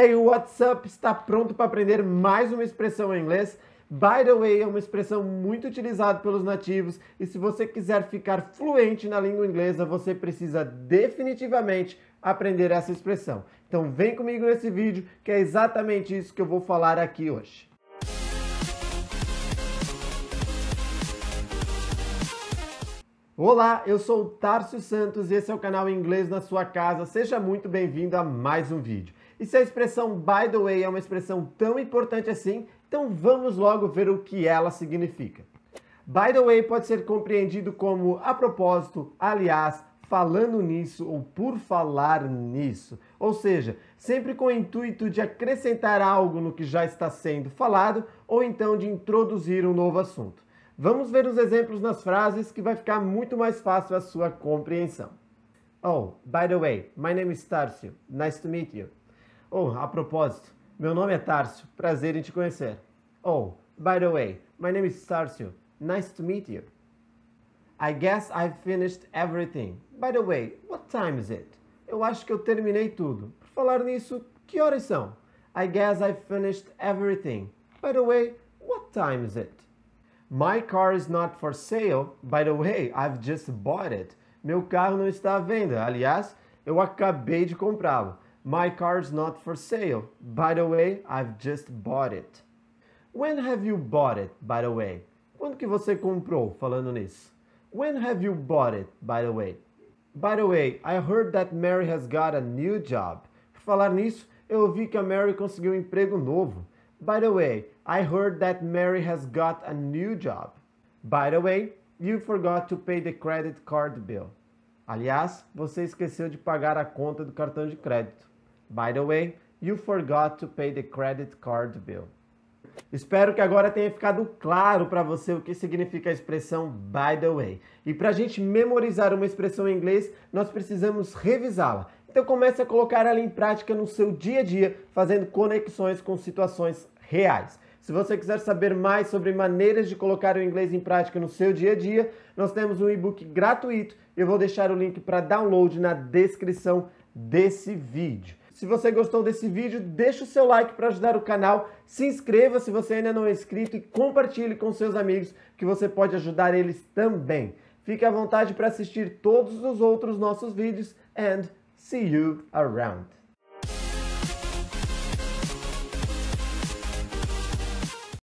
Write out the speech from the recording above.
Hey, what's up? Está pronto para aprender mais uma expressão em inglês? By the way, é uma expressão muito utilizada pelos nativos e se você quiser ficar fluente na língua inglesa, você precisa definitivamente aprender essa expressão. Então vem comigo nesse vídeo que é exatamente isso que eu vou falar aqui hoje. Olá, eu sou o Tarso Santos e esse é o canal Inglês na Sua Casa. Seja muito bem-vindo a mais um vídeo. E se a expressão by the way é uma expressão tão importante assim, então vamos logo ver o que ela significa. By the way pode ser compreendido como a propósito, aliás, falando nisso ou por falar nisso. Ou seja, sempre com o intuito de acrescentar algo no que já está sendo falado ou então de introduzir um novo assunto. Vamos ver os exemplos nas frases que vai ficar muito mais fácil a sua compreensão. Oh, by the way, my name is Tarcio. Nice to meet you. Oh, a propósito, meu nome é Tarcio. Prazer em te conhecer. Oh, by the way, my name is Tarcio. Nice to meet you. I guess I've finished everything. By the way, what time is it? Eu acho que eu terminei tudo. Por falar nisso, que horas são? I guess I've finished everything. By the way, what time is it? My car is not for sale. By the way, I've just bought it. Meu carro não está à venda. Aliás, eu acabei de comprá-lo. My car is not for sale. By the way, I've just bought it. When have you bought it, by the way? Quando que você comprou? Falando nisso. When have you bought it, by the way? By the way, I heard that Mary has got a new job. Por falar nisso, eu ouvi que a Mary conseguiu um emprego novo. By the way, I heard that Mary has got a new job. By the way, you forgot to pay the credit card bill. Aliás, você esqueceu de pagar a conta do cartão de crédito. By the way, you forgot to pay the credit card bill. Espero que agora tenha ficado claro para você o que significa a expressão by the way. E para a gente memorizar uma expressão em inglês, nós precisamos revisá-la. Então comece a colocar ela em prática no seu dia a dia, fazendo conexões com situações reais. Se você quiser saber mais sobre maneiras de colocar o inglês em prática no seu dia a dia, nós temos um e-book gratuito. Eu vou deixar o link para download na descrição desse vídeo. Se você gostou desse vídeo, deixa o seu like para ajudar o canal, se inscreva se você ainda não é inscrito e compartilhe com seus amigos que você pode ajudar eles também. Fique à vontade para assistir todos os outros nossos vídeos and See you around.